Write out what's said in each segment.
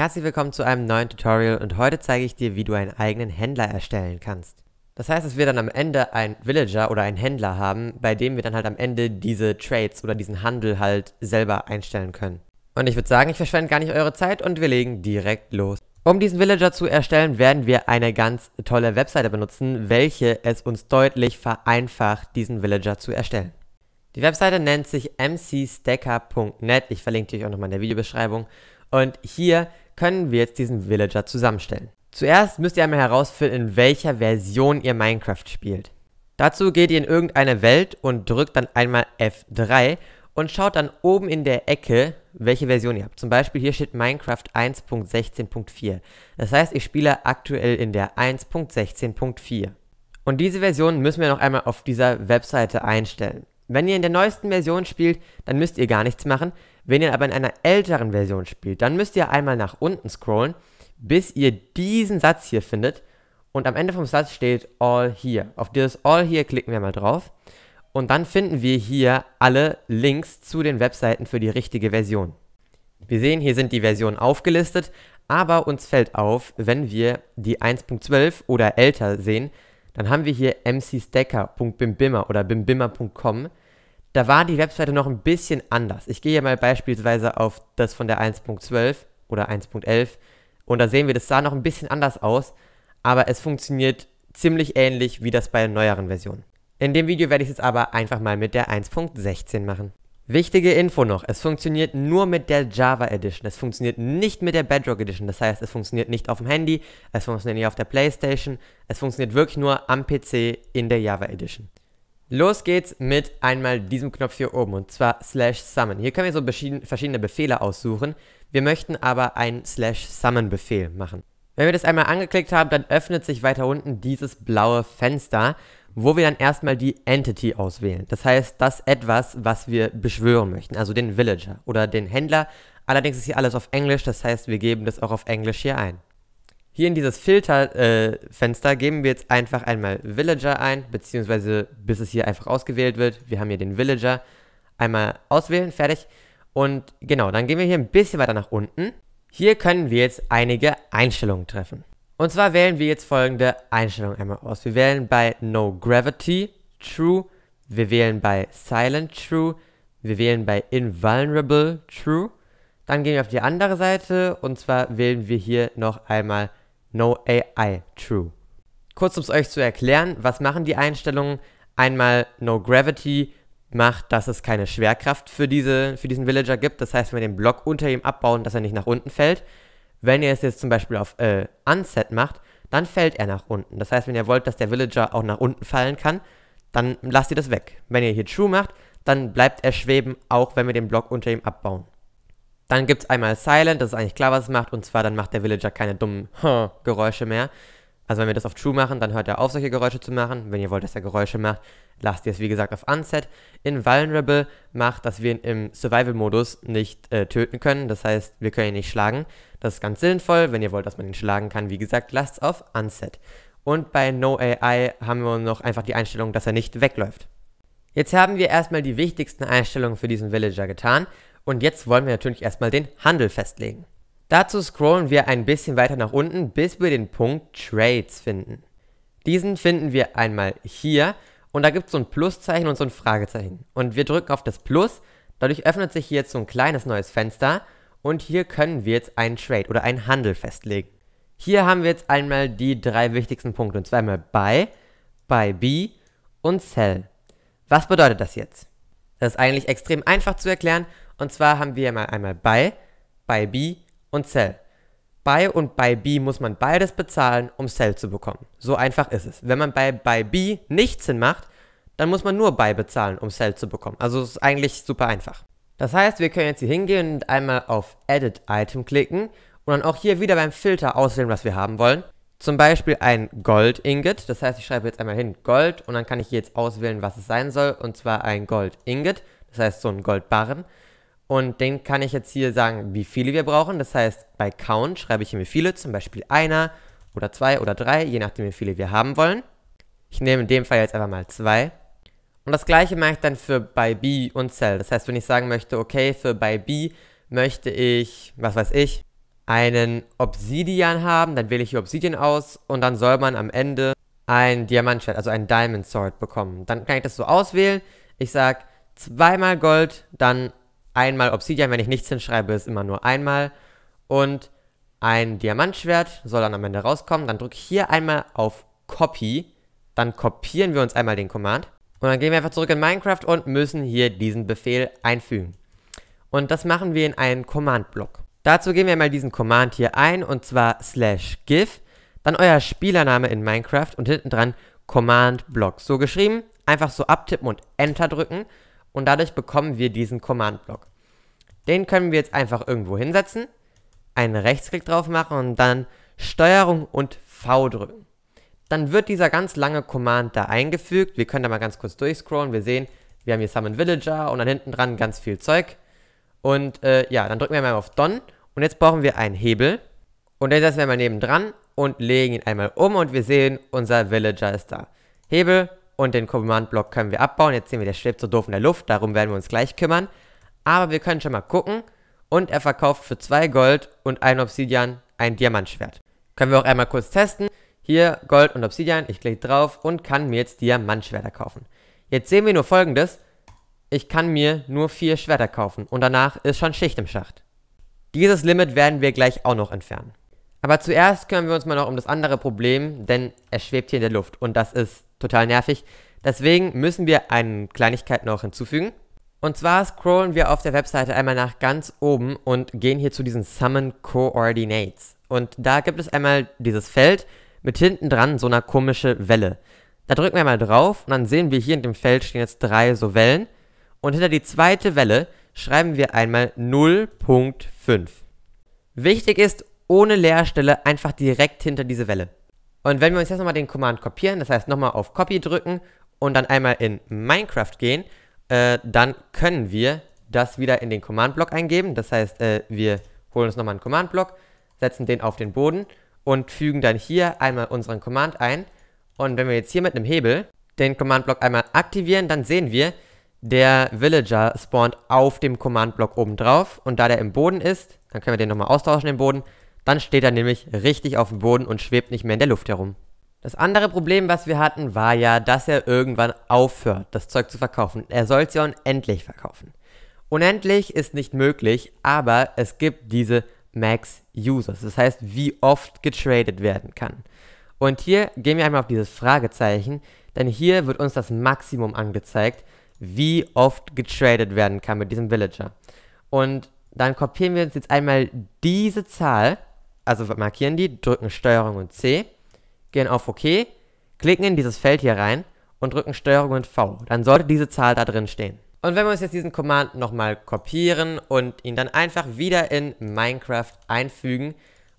Herzlich willkommen zu einem neuen Tutorial und heute zeige ich dir, wie du einen eigenen Händler erstellen kannst. Das heißt, dass wir dann am Ende einen Villager oder einen Händler haben, bei dem wir dann halt am Ende diese Trades oder diesen Handel halt selber einstellen können. Und ich würde sagen, ich verschwende gar nicht eure Zeit und wir legen direkt los. Um diesen Villager zu erstellen, werden wir eine ganz tolle Webseite benutzen, welche es uns deutlich vereinfacht, diesen Villager zu erstellen. Die Webseite nennt sich mcstacker.net, ich verlinke die euch auch nochmal in der Videobeschreibung. Und hier können wir jetzt diesen Villager zusammenstellen. Zuerst müsst ihr einmal herausfinden, in welcher Version ihr Minecraft spielt. Dazu geht ihr in irgendeine Welt und drückt dann einmal F3 und schaut dann oben in der Ecke, welche Version ihr habt. Zum Beispiel hier steht Minecraft 1.16.4. Das heißt, ich spiele aktuell in der 1.16.4. Und diese Version müssen wir noch einmal auf dieser Webseite einstellen. Wenn ihr in der neuesten Version spielt, dann müsst ihr gar nichts machen. Wenn ihr aber in einer älteren Version spielt, dann müsst ihr einmal nach unten scrollen, bis ihr diesen Satz hier findet. Und am Ende vom Satz steht All Here. Auf dieses All Here klicken wir mal drauf. Und dann finden wir hier alle Links zu den Webseiten für die richtige Version. Wir sehen, hier sind die Versionen aufgelistet, aber uns fällt auf, wenn wir die 1.12 oder älter sehen, dann haben wir hier mcstacker.bimbimmer oder bimbimmer.com da war die Webseite noch ein bisschen anders. Ich gehe hier mal beispielsweise auf das von der 1.12 oder 1.11 und da sehen wir, das sah noch ein bisschen anders aus, aber es funktioniert ziemlich ähnlich wie das bei neueren Versionen. In dem Video werde ich es jetzt aber einfach mal mit der 1.16 machen. Wichtige Info noch, es funktioniert nur mit der Java Edition, es funktioniert nicht mit der Bedrock Edition, das heißt, es funktioniert nicht auf dem Handy, es funktioniert nicht auf der Playstation, es funktioniert wirklich nur am PC in der Java Edition. Los geht's mit einmal diesem Knopf hier oben und zwar slash summon. Hier können wir so verschiedene Befehle aussuchen. Wir möchten aber einen slash summon Befehl machen. Wenn wir das einmal angeklickt haben, dann öffnet sich weiter unten dieses blaue Fenster, wo wir dann erstmal die Entity auswählen. Das heißt, das etwas, was wir beschwören möchten, also den Villager oder den Händler. Allerdings ist hier alles auf Englisch, das heißt, wir geben das auch auf Englisch hier ein. Hier in dieses Filterfenster äh, geben wir jetzt einfach einmal Villager ein, beziehungsweise bis es hier einfach ausgewählt wird. Wir haben hier den Villager. Einmal auswählen, fertig. Und genau, dann gehen wir hier ein bisschen weiter nach unten. Hier können wir jetzt einige Einstellungen treffen. Und zwar wählen wir jetzt folgende Einstellung einmal aus. Wir wählen bei No Gravity True, wir wählen bei Silent True, wir wählen bei Invulnerable True. Dann gehen wir auf die andere Seite und zwar wählen wir hier noch einmal No AI True. Kurz um es euch zu erklären, was machen die Einstellungen? Einmal No Gravity macht, dass es keine Schwerkraft für, diese, für diesen Villager gibt. Das heißt, wenn wir den Block unter ihm abbauen, dass er nicht nach unten fällt. Wenn ihr es jetzt zum Beispiel auf äh, Unset macht, dann fällt er nach unten. Das heißt, wenn ihr wollt, dass der Villager auch nach unten fallen kann, dann lasst ihr das weg. Wenn ihr hier True macht, dann bleibt er schweben, auch wenn wir den Block unter ihm abbauen. Dann gibt es einmal Silent, das ist eigentlich klar, was es macht, und zwar dann macht der Villager keine dummen Geräusche mehr. Also wenn wir das auf True machen, dann hört er auf, solche Geräusche zu machen. Wenn ihr wollt, dass er Geräusche macht, lasst ihr es wie gesagt auf Unset. Invulnerable macht, dass wir ihn im Survival-Modus nicht äh, töten können. Das heißt, wir können ihn nicht schlagen. Das ist ganz sinnvoll. Wenn ihr wollt, dass man ihn schlagen kann, wie gesagt, lasst es auf Unset. Und bei No AI haben wir noch einfach die Einstellung, dass er nicht wegläuft. Jetzt haben wir erstmal die wichtigsten Einstellungen für diesen Villager getan. Und jetzt wollen wir natürlich erstmal den Handel festlegen. Dazu scrollen wir ein bisschen weiter nach unten, bis wir den Punkt Trades finden. Diesen finden wir einmal hier und da gibt es so ein Pluszeichen und so ein Fragezeichen. Und wir drücken auf das Plus, dadurch öffnet sich hier jetzt so ein kleines neues Fenster und hier können wir jetzt einen Trade oder einen Handel festlegen. Hier haben wir jetzt einmal die drei wichtigsten Punkte und zweimal Buy, Buy B und Sell. Was bedeutet das jetzt? Das ist eigentlich extrem einfach zu erklären und zwar haben wir mal einmal Buy, Buy B und Sell. Buy und Buy B muss man beides bezahlen, um Sell zu bekommen. So einfach ist es. Wenn man bei Buy B nichts hinmacht, dann muss man nur Buy bezahlen, um Sell zu bekommen. Also es ist eigentlich super einfach. Das heißt, wir können jetzt hier hingehen und einmal auf Edit Item klicken und dann auch hier wieder beim Filter auswählen, was wir haben wollen. Zum Beispiel ein Gold-Ingot. Das heißt, ich schreibe jetzt einmal hin Gold und dann kann ich jetzt auswählen, was es sein soll. Und zwar ein Gold-Ingot. Das heißt, so ein Goldbarren. Und den kann ich jetzt hier sagen, wie viele wir brauchen. Das heißt, bei Count schreibe ich hier wie viele, zum Beispiel einer oder zwei oder drei, je nachdem wie viele wir haben wollen. Ich nehme in dem Fall jetzt einfach mal zwei. Und das gleiche mache ich dann für bei B und Cell. Das heißt, wenn ich sagen möchte, okay, für bei B möchte ich, was weiß ich, einen Obsidian haben, dann wähle ich hier Obsidian aus und dann soll man am Ende ein Diamantschwert, also ein Diamond Sword bekommen. Dann kann ich das so auswählen. Ich sage zweimal Gold, dann einmal Obsidian, wenn ich nichts hinschreibe, ist immer nur einmal. Und ein Diamantschwert soll dann am Ende rauskommen. Dann drücke ich hier einmal auf Copy. Dann kopieren wir uns einmal den Command. Und dann gehen wir einfach zurück in Minecraft und müssen hier diesen Befehl einfügen. Und das machen wir in einen Command-Block. Dazu geben wir mal diesen Command hier ein und zwar slash gif, dann euer Spielername in Minecraft und hinten dran Command-Block. So geschrieben, einfach so abtippen und Enter drücken und dadurch bekommen wir diesen Command-Block. Den können wir jetzt einfach irgendwo hinsetzen, einen Rechtsklick drauf machen und dann Steuerung und V drücken. Dann wird dieser ganz lange Command da eingefügt. Wir können da mal ganz kurz durchscrollen. Wir sehen, wir haben hier Summon Villager und dann hinten dran ganz viel Zeug. Und äh, ja, dann drücken wir mal auf Don und jetzt brauchen wir einen Hebel. Und den setzen wir mal neben dran und legen ihn einmal um und wir sehen, unser Villager ist da. Hebel, und den Command-Block können wir abbauen. Jetzt sehen wir, der schwebt so doof in der Luft. Darum werden wir uns gleich kümmern. Aber wir können schon mal gucken. Und er verkauft für 2 Gold und ein Obsidian ein Diamantschwert. Können wir auch einmal kurz testen. Hier Gold und Obsidian. Ich klicke drauf und kann mir jetzt Diamantschwerter kaufen. Jetzt sehen wir nur folgendes. Ich kann mir nur vier Schwerter kaufen und danach ist schon Schicht im Schacht. Dieses Limit werden wir gleich auch noch entfernen. Aber zuerst kümmern wir uns mal noch um das andere Problem, denn es schwebt hier in der Luft und das ist total nervig. Deswegen müssen wir eine Kleinigkeit noch hinzufügen. Und zwar scrollen wir auf der Webseite einmal nach ganz oben und gehen hier zu diesen Summon Coordinates. Und da gibt es einmal dieses Feld mit hinten dran so einer komische Welle. Da drücken wir mal drauf und dann sehen wir hier in dem Feld stehen jetzt drei so Wellen. Und hinter die zweite Welle schreiben wir einmal 0.5. Wichtig ist, ohne Leerstelle einfach direkt hinter diese Welle. Und wenn wir uns jetzt nochmal den Command kopieren, das heißt nochmal auf Copy drücken und dann einmal in Minecraft gehen, äh, dann können wir das wieder in den Command-Block eingeben. Das heißt, äh, wir holen uns nochmal einen Command-Block, setzen den auf den Boden und fügen dann hier einmal unseren Command ein. Und wenn wir jetzt hier mit einem Hebel den Command-Block einmal aktivieren, dann sehen wir, der Villager spawnt auf dem Command-Block oben drauf. Und da der im Boden ist, dann können wir den nochmal austauschen, den Boden, dann steht er nämlich richtig auf dem Boden und schwebt nicht mehr in der Luft herum. Das andere Problem, was wir hatten, war ja, dass er irgendwann aufhört, das Zeug zu verkaufen. Er soll es ja unendlich verkaufen. Unendlich ist nicht möglich, aber es gibt diese Max Users, das heißt, wie oft getradet werden kann. Und hier gehen wir einmal auf dieses Fragezeichen, denn hier wird uns das Maximum angezeigt, wie oft getradet werden kann mit diesem Villager. Und dann kopieren wir uns jetzt einmal diese Zahl also markieren die, drücken Steuerung und C, gehen auf OK, klicken in dieses Feld hier rein und drücken Steuerung und V. Dann sollte diese Zahl da drin stehen. Und wenn wir uns jetzt diesen Command nochmal kopieren und ihn dann einfach wieder in Minecraft einfügen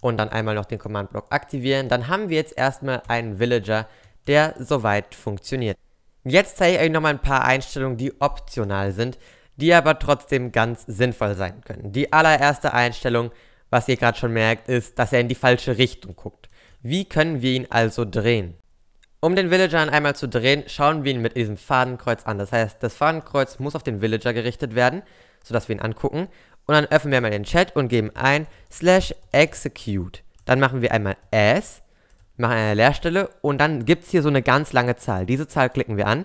und dann einmal noch den Command-Block aktivieren, dann haben wir jetzt erstmal einen Villager, der soweit funktioniert. Jetzt zeige ich euch nochmal ein paar Einstellungen, die optional sind, die aber trotzdem ganz sinnvoll sein können. Die allererste Einstellung was ihr gerade schon merkt, ist, dass er in die falsche Richtung guckt. Wie können wir ihn also drehen? Um den Villager einmal zu drehen, schauen wir ihn mit diesem Fadenkreuz an. Das heißt, das Fadenkreuz muss auf den Villager gerichtet werden, sodass wir ihn angucken. Und dann öffnen wir mal den Chat und geben ein slash execute. Dann machen wir einmal s, machen eine Leerstelle und dann gibt es hier so eine ganz lange Zahl. Diese Zahl klicken wir an,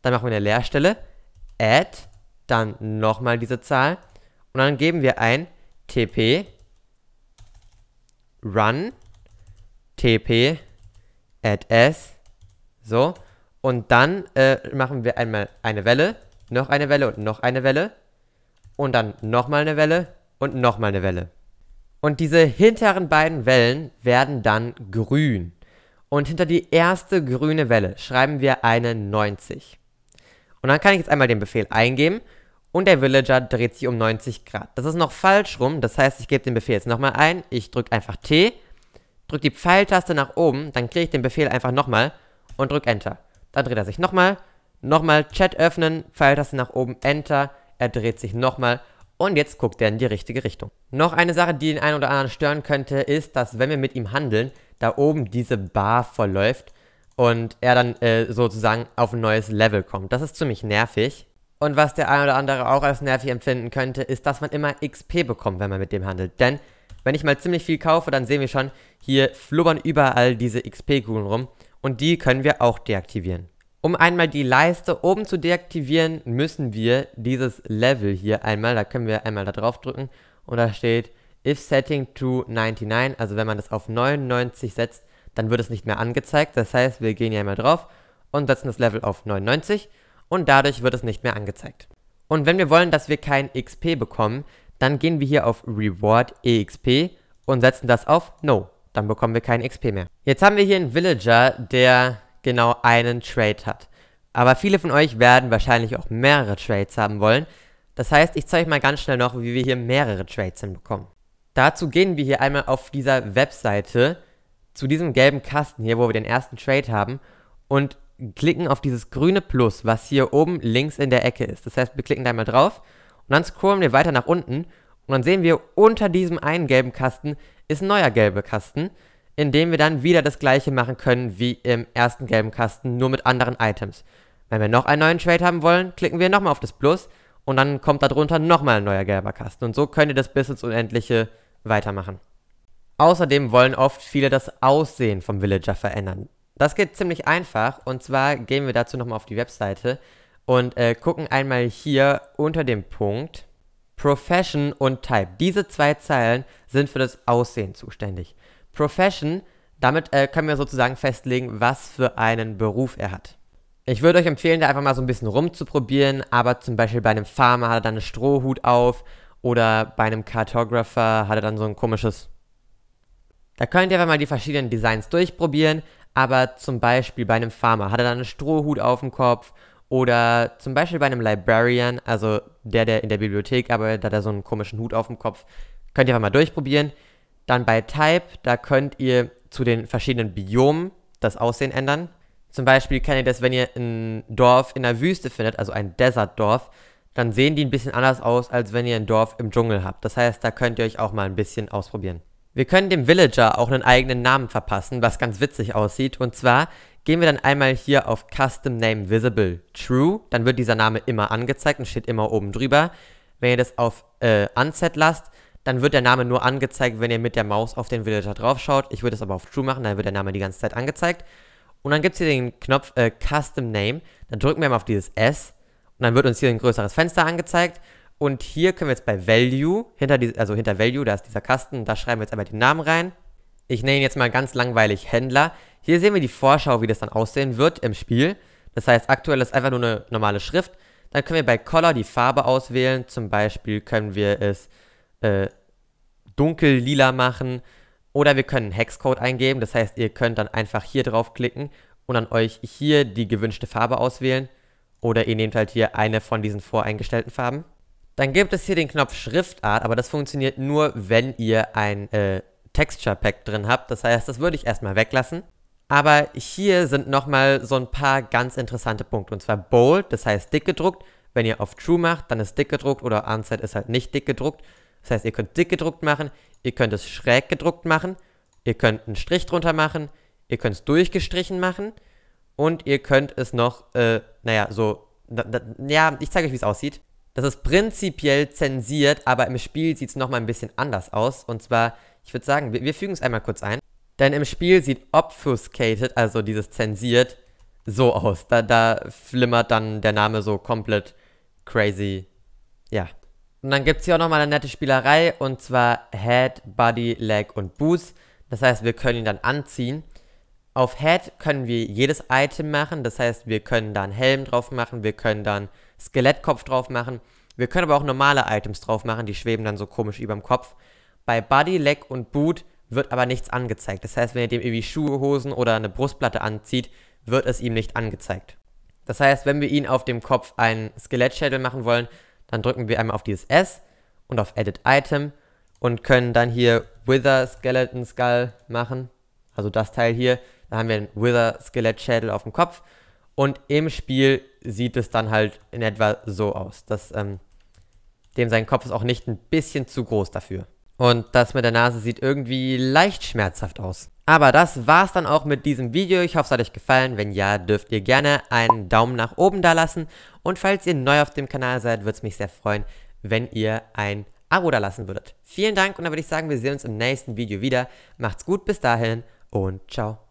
dann machen wir eine Leerstelle, add, dann nochmal diese Zahl und dann geben wir ein tp run tp at s. So. Und dann äh, machen wir einmal eine Welle, noch eine Welle und noch eine Welle. Und dann nochmal eine Welle und nochmal eine Welle. Und diese hinteren beiden Wellen werden dann grün. Und hinter die erste grüne Welle schreiben wir eine 90. Und dann kann ich jetzt einmal den Befehl eingeben und der Villager dreht sich um 90 Grad. Das ist noch falsch rum, das heißt, ich gebe den Befehl jetzt nochmal ein, ich drücke einfach T, drücke die Pfeiltaste nach oben, dann kriege ich den Befehl einfach nochmal und drücke Enter. Dann dreht er sich nochmal, nochmal Chat öffnen, Pfeiltaste nach oben, Enter, er dreht sich nochmal und jetzt guckt er in die richtige Richtung. Noch eine Sache, die den einen oder anderen stören könnte, ist, dass wenn wir mit ihm handeln, da oben diese Bar verläuft und er dann äh, sozusagen auf ein neues Level kommt. Das ist ziemlich nervig, und was der ein oder andere auch als nervig empfinden könnte, ist, dass man immer XP bekommt, wenn man mit dem handelt. Denn wenn ich mal ziemlich viel kaufe, dann sehen wir schon, hier flubbern überall diese XP-Kugeln rum. Und die können wir auch deaktivieren. Um einmal die Leiste oben zu deaktivieren, müssen wir dieses Level hier einmal, da können wir einmal da drauf drücken. Und da steht, if setting to 99, also wenn man das auf 99 setzt, dann wird es nicht mehr angezeigt. Das heißt, wir gehen hier einmal drauf und setzen das Level auf 99 und dadurch wird es nicht mehr angezeigt. Und wenn wir wollen, dass wir kein XP bekommen, dann gehen wir hier auf Reward EXP und setzen das auf No. Dann bekommen wir kein XP mehr. Jetzt haben wir hier einen Villager, der genau einen Trade hat. Aber viele von euch werden wahrscheinlich auch mehrere Trades haben wollen. Das heißt, ich zeige euch mal ganz schnell noch, wie wir hier mehrere Trades hinbekommen. Dazu gehen wir hier einmal auf dieser Webseite zu diesem gelben Kasten hier, wo wir den ersten Trade haben und klicken auf dieses grüne Plus, was hier oben links in der Ecke ist. Das heißt, wir klicken da einmal drauf und dann scrollen wir weiter nach unten und dann sehen wir, unter diesem einen gelben Kasten ist ein neuer gelber Kasten, in dem wir dann wieder das gleiche machen können wie im ersten gelben Kasten, nur mit anderen Items. Wenn wir noch einen neuen Trade haben wollen, klicken wir nochmal auf das Plus und dann kommt darunter nochmal ein neuer gelber Kasten. Und so könnt ihr das bis ins Unendliche weitermachen. Außerdem wollen oft viele das Aussehen vom Villager verändern. Das geht ziemlich einfach und zwar gehen wir dazu nochmal auf die Webseite und äh, gucken einmal hier unter dem Punkt Profession und Type. Diese zwei Zeilen sind für das Aussehen zuständig. Profession, damit äh, können wir sozusagen festlegen, was für einen Beruf er hat. Ich würde euch empfehlen, da einfach mal so ein bisschen rumzuprobieren, aber zum Beispiel bei einem Farmer hat er dann einen Strohhut auf oder bei einem Cartographer hat er dann so ein komisches. Da könnt ihr einfach mal die verschiedenen Designs durchprobieren, aber zum Beispiel bei einem Farmer hat er dann einen Strohhut auf dem Kopf oder zum Beispiel bei einem Librarian, also der, der in der Bibliothek arbeitet, hat er so einen komischen Hut auf dem Kopf. Könnt ihr einfach mal durchprobieren. Dann bei Type, da könnt ihr zu den verschiedenen Biomen das Aussehen ändern. Zum Beispiel kennt ihr das, wenn ihr ein Dorf in der Wüste findet, also ein Desertdorf, dann sehen die ein bisschen anders aus, als wenn ihr ein Dorf im Dschungel habt. Das heißt, da könnt ihr euch auch mal ein bisschen ausprobieren. Wir können dem Villager auch einen eigenen Namen verpassen, was ganz witzig aussieht. Und zwar gehen wir dann einmal hier auf Custom Name Visible True. Dann wird dieser Name immer angezeigt und steht immer oben drüber. Wenn ihr das auf äh, Unset lasst, dann wird der Name nur angezeigt, wenn ihr mit der Maus auf den Villager drauf schaut. Ich würde es aber auf True machen, dann wird der Name die ganze Zeit angezeigt. Und dann gibt es hier den Knopf äh, Custom Name. Dann drücken wir mal auf dieses S und dann wird uns hier ein größeres Fenster angezeigt. Und hier können wir jetzt bei Value, hinter die, also hinter Value, da ist dieser Kasten, da schreiben wir jetzt einmal den Namen rein. Ich nenne ihn jetzt mal ganz langweilig Händler. Hier sehen wir die Vorschau, wie das dann aussehen wird im Spiel. Das heißt, aktuell ist einfach nur eine normale Schrift. Dann können wir bei Color die Farbe auswählen. Zum Beispiel können wir es äh, dunkel lila machen. Oder wir können einen Hexcode eingeben. Das heißt, ihr könnt dann einfach hier draufklicken und dann euch hier die gewünschte Farbe auswählen. Oder ihr nehmt halt hier eine von diesen voreingestellten Farben. Dann gibt es hier den Knopf Schriftart, aber das funktioniert nur, wenn ihr ein äh, Texture Pack drin habt. Das heißt, das würde ich erstmal weglassen. Aber hier sind nochmal so ein paar ganz interessante Punkte. Und zwar Bold, das heißt dick gedruckt. Wenn ihr auf True macht, dann ist dick gedruckt oder Onset ist halt nicht dick gedruckt. Das heißt, ihr könnt dick gedruckt machen, ihr könnt es schräg gedruckt machen, ihr könnt einen Strich drunter machen, ihr könnt es durchgestrichen machen und ihr könnt es noch, äh, naja, so, na, na, ja, ich zeige euch, wie es aussieht. Das ist prinzipiell zensiert, aber im Spiel sieht es nochmal ein bisschen anders aus. Und zwar, ich würde sagen, wir, wir fügen es einmal kurz ein. Denn im Spiel sieht obfuscated, also dieses zensiert, so aus. Da, da flimmert dann der Name so komplett crazy. Ja. Und dann gibt es hier auch nochmal eine nette Spielerei und zwar Head, Body, Leg und Boost. Das heißt, wir können ihn dann anziehen auf Head können wir jedes Item machen, das heißt, wir können dann Helm drauf machen, wir können dann Skelettkopf drauf machen, wir können aber auch normale Items drauf machen, die schweben dann so komisch über dem Kopf. Bei Body, Leg und Boot wird aber nichts angezeigt. Das heißt, wenn ihr dem irgendwie Schuhe, Hosen oder eine Brustplatte anzieht, wird es ihm nicht angezeigt. Das heißt, wenn wir ihn auf dem Kopf einen Skelettschädel machen wollen, dann drücken wir einmal auf dieses S und auf Edit Item und können dann hier Wither Skeleton Skull machen, also das Teil hier. Da haben wir einen Wither Skelett Schädel auf dem Kopf. Und im Spiel sieht es dann halt in etwa so aus. Dass, ähm, dem sein Kopf ist auch nicht ein bisschen zu groß dafür. Und das mit der Nase sieht irgendwie leicht schmerzhaft aus. Aber das war's dann auch mit diesem Video. Ich hoffe, es hat euch gefallen. Wenn ja, dürft ihr gerne einen Daumen nach oben da lassen. Und falls ihr neu auf dem Kanal seid, würde es mich sehr freuen, wenn ihr ein Abo da lassen würdet. Vielen Dank und dann würde ich sagen, wir sehen uns im nächsten Video wieder. Macht's gut, bis dahin und ciao.